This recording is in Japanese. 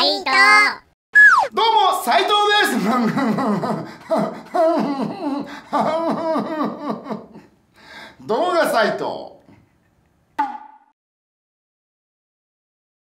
斉藤どうも斉藤です どうが斉藤